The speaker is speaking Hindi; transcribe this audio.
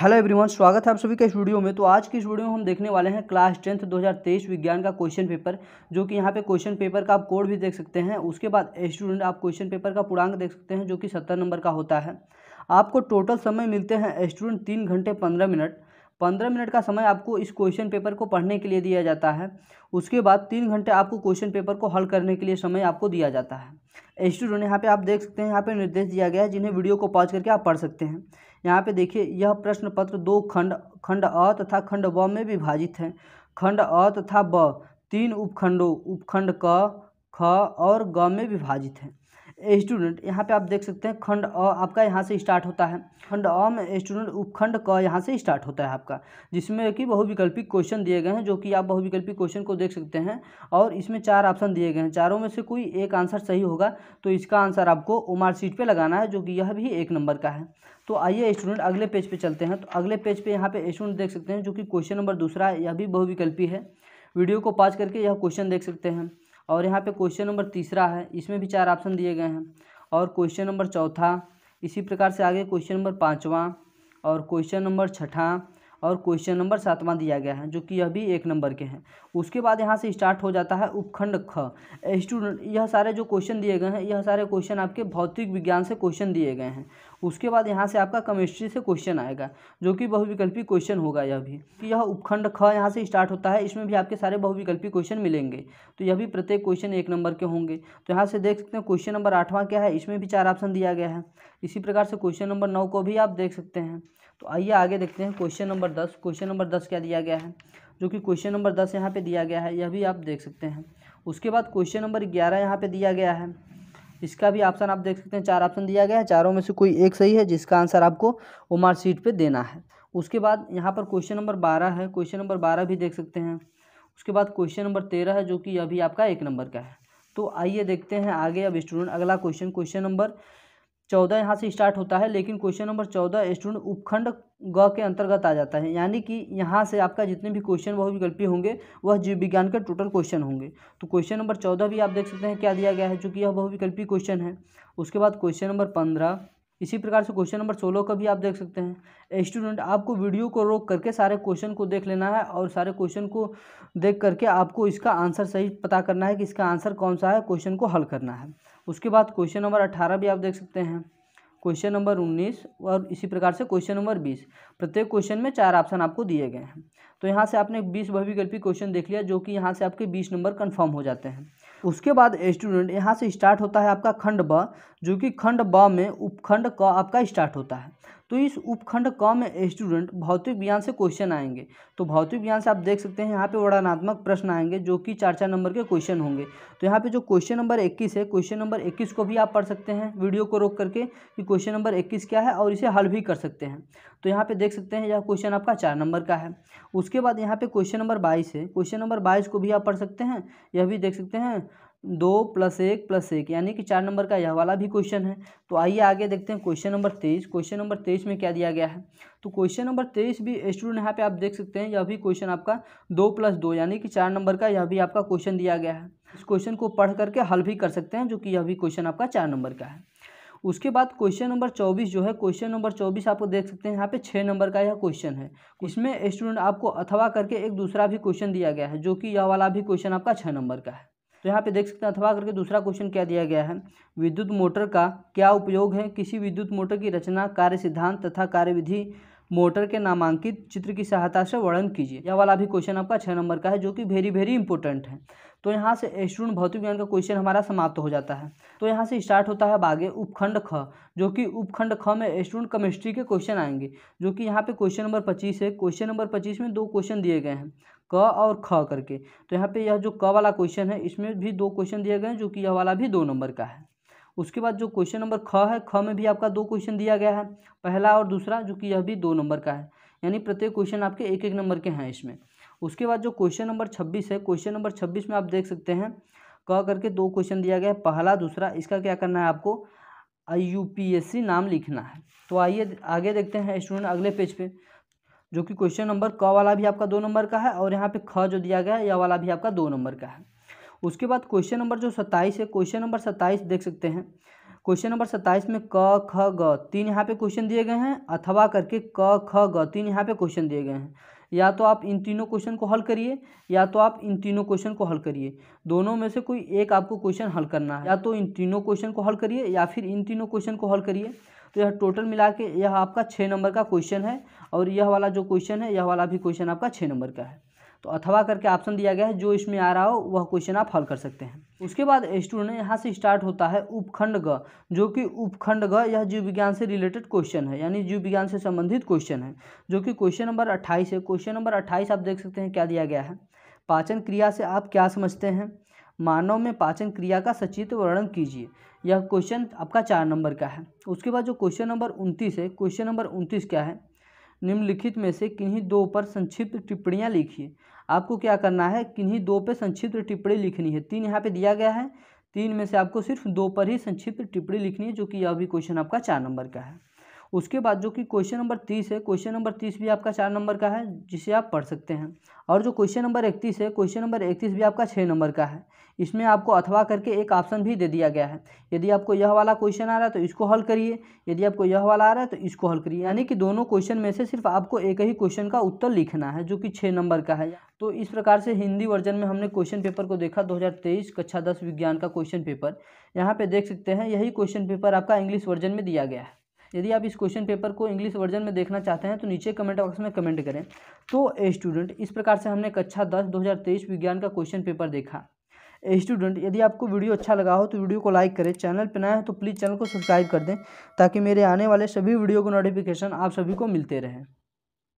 हेलो एवरीवन स्वागत है आप सभी के इस वीडियो में तो आज की इस वीडियो में हम देखने वाले हैं क्लास टेंथ 2023 विज्ञान का क्वेश्चन पेपर जो कि यहाँ पे क्वेश्चन पेपर का आप कोड भी देख सकते हैं उसके बाद स्टूडेंट आप क्वेश्चन पेपर का पूर्णांक देख सकते हैं जो कि सत्तर नंबर का होता है आपको टोटल समय मिलते हैं स्टूडेंट तीन घंटे पंद्रह मिनट पंद्रह मिनट का समय आपको इस क्वेश्चन पेपर को पढ़ने के लिए दिया जाता है उसके बाद तीन घंटे आपको क्वेश्चन पेपर को हल करने के लिए समय आपको दिया जाता है स्टूडेंट यहाँ पे आप देख सकते हैं यहाँ पे निर्देश दिया गया है जिन्हें वीडियो को पॉज करके आप पढ़ सकते हैं यहाँ पे देखिए यह प्रश्न पत्र दो खंड खंड अ तथा खंड ब में विभाजित हैं खंड अ तथा ब तीन उपखंडों उपखंड क ख और ग में विभाजित हैं स्टूडेंट यहाँ पे आप देख सकते हैं खंड अ आपका यहाँ से स्टार्ट होता है खंड अ में स्टूडेंट उपखंड क यहाँ से स्टार्ट होता है आपका जिसमें कि बहुविकल्पिक क्वेश्चन दिए गए हैं जो कि आप बहुविकल्पिक क्वेश्चन को देख सकते हैं और इसमें चार ऑप्शन दिए गए हैं चारों में से कोई एक आंसर सही होगा तो इसका आंसर आपको ओमार सीट पर लगाना है जो कि यह भी एक नंबर का है तो आइए स्टूडेंट अगले पेज पे चलते हैं तो अगले पेज पर यहाँ पर स्टूडेंट देख सकते हैं जो कि क्वेश्चन नंबर दूसरा है यह भी बहुविकल्पी है वीडियो को पाज करके यह क्वेश्चन देख सकते हैं और यहाँ पे क्वेश्चन नंबर तीसरा है इसमें भी चार ऑप्शन दिए गए हैं और क्वेश्चन नंबर चौथा इसी प्रकार से आगे क्वेश्चन नंबर पाँचवा और क्वेश्चन नंबर छठा और क्वेश्चन नंबर सातवां दिया गया है जो कि यह भी एक नंबर के हैं उसके बाद यहाँ से स्टार्ट हो जाता है उपखंड ख स्टूडेंट यह सारे जो क्वेश्चन दिए गए हैं यह सारे क्वेश्चन आपके भौतिक विज्ञान से क्वेश्चन दिए गए हैं उसके बाद यहाँ से आपका केमिस्ट्री से क्वेश्चन आएगा जो कि बहुविकल्पी क्वेश्चन होगा यह भी कि यह उपखंड ख यहाँ से स्टार्ट होता है इसमें भी आपके सारे बहुविकल्पी क्वेश्चन मिलेंगे तो यह भी प्रत्येक क्वेश्चन एक नंबर के होंगे तो यहाँ से देख सकते हैं क्वेश्चन नंबर आठवां क्या है इसमें भी चार ऑप्शन दिया गया है इसी प्रकार से क्वेश्चन नंबर नौ को भी आप देख सकते हैं तो आइए आगे देखते हैं क्वेश्चन नंबर दस क्वेश्चन नंबर दस क्या दिया गया है जो कि क्वेश्चन नंबर दस यहाँ पे दिया गया है यह भी आप देख सकते हैं उसके बाद क्वेश्चन नंबर ग्यारह यहाँ पे दिया गया है इसका भी ऑप्शन आप देख सकते हैं चार ऑप्शन दिया गया है चारों में से कोई एक सही है जिसका आंसर आपको ओमार शीट पर देना है उसके बाद यहाँ पर क्वेश्चन नंबर बारह है क्वेश्चन नंबर बारह भी देख सकते हैं उसके बाद क्वेश्चन नंबर तेरह है जो कि अभी आपका एक नंबर का है तो आइए देखते हैं आगे अब स्टूडेंट अगला क्वेश्चन क्वेश्चन नंबर चौदह यहाँ से स्टार्ट होता है लेकिन क्वेश्चन नंबर चौदह स्टूडेंट उपखंड ग के अंतर्गत आ जाता है यानी कि यहाँ से आपका जितने भी क्वेश्चन वह बहुविकल्पी होंगे वह जीव विज्ञान के टोटल क्वेश्चन होंगे तो क्वेश्चन नंबर चौदह भी आप देख सकते हैं क्या दिया गया है चूँकि यह बहुविकल्पी क्वेश्चन है उसके बाद क्वेश्चन नंबर पंद्रह इसी प्रकार से क्वेश्चन नंबर सोलह का भी आप देख सकते हैं स्टूडेंट आपको वीडियो को रोक करके सारे क्वेश्चन को देख लेना है और सारे क्वेश्चन को देख करके आपको इसका आंसर सही पता करना है कि इसका आंसर कौन सा है क्वेश्चन को हल करना है उसके बाद क्वेश्चन नंबर अट्ठारह भी आप देख सकते हैं क्वेश्चन नंबर उन्नीस और इसी प्रकार से क्वेश्चन नंबर बीस प्रत्येक क्वेश्चन में चार ऑप्शन आपको दिए गए हैं तो यहाँ से आपने बीस भविकल्पी क्वेश्चन देख लिया जो कि यहाँ से आपके बीस नंबर कन्फर्म हो जाते हैं उसके बाद स्टूडेंट यहाँ से स्टार्ट होता है आपका खंड ब जो कि खंड ब में उपखंड क आपका स्टार्ट होता है तो इस उपखंड क में स्टूडेंट भौतिक विज्ञान से क्वेश्चन आएंगे तो भौतिक विज्ञान से आप देख सकते हैं यहाँ पे वर्णनात्मक प्रश्न आएंगे जो कि चार चार नंबर के क्वेश्चन होंगे तो यहाँ पे जो क्वेश्चन नंबर इक्कीस है क्वेश्चन नंबर इक्कीस को भी आप पढ़ सकते हैं वीडियो को रोक करके कि क्वेश्चन नंबर इक्कीस क्या है और इसे हल भी कर सकते हैं तो यहाँ पे देख सकते हैं यह क्वेश्चन आपका चार नंबर का है उसके बाद यहाँ पे क्वेश्चन नंबर बाईस है क्वेश्चन नंबर बाईस को भी आप पढ़ सकते हैं यह भी देख सकते हैं दो प्लस एक प्लस एक यानी कि चार नंबर का यह वाला भी क्वेश्चन है तो आइए आगे देखते हैं क्वेश्चन नंबर तेईस क्वेश्चन नंबर तेईस में क्या दिया गया है तो क्वेश्चन नंबर तेईस भी स्टूडेंट यहाँ पे आप देख सकते हैं यह भी क्वेश्चन आपका दो प्लस दो यानी कि चार नंबर का यह भी आपका क्वेश्चन दिया गया है इस क्वेश्चन को पढ़ करके हल भी कर सकते हैं जो कि यह भी क्वेश्चन आपका चार नंबर का है उसके बाद क्वेश्चन नंबर चौबीस जो है क्वेश्चन नंबर चौबीस आपको देख सकते हैं यहाँ पे छः नंबर का यह क्वेश्चन है इसमें स्टूडेंट आपको अथवा करके एक दूसरा भी क्वेश्चन दिया गया है जो कि यह वाला भी क्वेश्चन आपका छः नंबर का है तो यहाँ पे देख सकते हैं अथवा करके दूसरा क्वेश्चन क्या दिया गया है विद्युत मोटर का क्या उपयोग है किसी विद्युत मोटर की रचना कार्य सिद्धांत तथा कार्यविधि मोटर के नामांकित चित्र की सहायता से वर्णन कीजिए यह वाला भी क्वेश्चन आपका छः नंबर का है जो कि वेरी वेरी इंपॉर्टेंट है तो यहाँ से स्टूडेंट भौतिक विज्ञान का क्वेश्चन हमारा समाप्त हो जाता है तो यहाँ से स्टार्ट होता है बागे उपखंड ख जो कि उपखंड ख में स्टूडेंट केमिस्ट्री के क्वेश्चन आएंगे जो कि यहाँ पे क्वेश्चन नंबर पच्चीस है क्वेश्चन नंबर पच्चीस में दो क्वेश्चन दिए गए हैं क और ख करके तो यहाँ पे यह जो क वाला क्वेश्चन है इसमें भी दो क्वेश्चन दिए गए हैं जो कि यह वाला भी दो नंबर का है उसके बाद जो क्वेश्चन नंबर ख है ख में भी आपका दो क्वेश्चन दिया गया है पहला और दूसरा जो कि यह भी दो नंबर का है यानी प्रत्येक क्वेश्चन आपके एक एक नंबर के हैं इसमें उसके बाद जो क्वेश्चन नंबर छब्बीस है क्वेश्चन नंबर छब्बीस में आप देख सकते हैं कह करके दो क्वेश्चन दिया गया है पहला दूसरा इसका क्या करना है आपको आई नाम लिखना है तो आइए आगे देखते हैं स्टूडेंट अगले पेज पे जो कि क्वेश्चन नंबर क वाला भी आपका दो नंबर का है और यहाँ पे ख जो दिया गया है यह वाला भी आपका दो नंबर का है उसके बाद क्वेश्चन नंबर जो सत्ताईस है क्वेश्चन नंबर सत्ताईस देख सकते हैं क्वेश्चन नंबर सत्ताईस में क ख ग तीन यहाँ पे क्वेश्चन दिए गए हैं अथवा करके क ख ग तीन यहाँ पे क्वेश्चन दिए गए हैं या तो आप इन तीनों क्वेश्चन को हल करिए या तो आप इन तीनों क्वेश्चन को हल करिए दोनों में से कोई एक आपको क्वेश्चन हल करना है या तो इन तीनों क्वेश्चन को हल करिए या फिर इन तीनों क्वेश्चन को हल करिए तो यह टोटल मिला के यह आपका छः नंबर का क्वेश्चन है और यह वाला जो क्वेश्चन है यह वाला भी क्वेश्चन आपका छः नंबर का है तो अथवा करके ऑप्शन दिया गया है जो इसमें आ रहा हो वह क्वेश्चन आप हल कर सकते हैं उसके बाद स्टूडेंट यहाँ से स्टार्ट होता है उपखंड ग जो कि उपखंड ग यह जीव विज्ञान से रिलेटेड क्वेश्चन है यानी जीव विज्ञान से संबंधित क्वेश्चन है जो कि क्वेश्चन नंबर अट्ठाईस है क्वेश्चन नंबर अट्ठाईस आप देख सकते हैं क्या दिया गया है पाचन क्रिया से आप क्या समझते हैं मानव में पाचन क्रिया का सचित्र वर्णन कीजिए यह क्वेश्चन आपका चार नंबर का है उसके बाद जो क्वेश्चन नंबर उनतीस है क्वेश्चन नंबर उनतीस क्या है निम्नलिखित में से किन्हीं दो पर संक्षिप्त टिप्पणियाँ लिखिए आपको क्या करना है किन्हीं दो पर संक्षिप्त टिप्पणी लिखनी है तीन यहाँ पे दिया गया है तीन में से आपको सिर्फ दो पर ही संक्षिप्त टिप्पणी लिखनी है जो कि यह भी क्वेश्चन आपका चार नंबर का है उसके बाद जो कि क्वेश्चन नंबर तीस है क्वेश्चन नंबर तीस भी आपका चार नंबर का है जिसे आप पढ़ सकते हैं और जो क्वेश्चन नंबर इकतीस है क्वेश्चन नंबर इकतीस भी आपका छः नंबर का है इसमें आपको अथवा करके एक ऑप्शन भी दे दिया गया है यदि आपको यह वाला क्वेश्चन आ रहा है तो इसको हल करिए यदि आपको यह वाला आ रहा है तो इसको हल करिए यानी कि दोनों क्वेश्चन में से सिर्फ आपको एक ही क्वेश्चन का उत्तर लिखना है जो कि छः नंबर का है तो इस प्रकार से हिंदी वर्जन में हमने क्वेश्चन पेपर को देखा 2023 कक्षा दस विज्ञान का क्वेश्चन पेपर यहाँ पे देख सकते हैं यही क्वेश्चन पेपर आपका इंग्लिश वर्जन में दिया गया है यदि आप इस क्वेश्चन पेपर को इंग्लिश वर्जन में देखना चाहते हैं तो नीचे कमेंट बॉक्स में कमेंट करें तो स्टूडेंट इस प्रकार से हमने कक्षा दस दो विज्ञान का क्वेश्चन पेपर देखा स्टूडेंट यदि आपको वीडियो अच्छा लगा हो तो वीडियो को लाइक करें चैनल पर नए हैं तो प्लीज़ चैनल को सब्सक्राइब कर दें ताकि मेरे आने वाले सभी वीडियो को नोटिफिकेशन आप सभी को मिलते रहें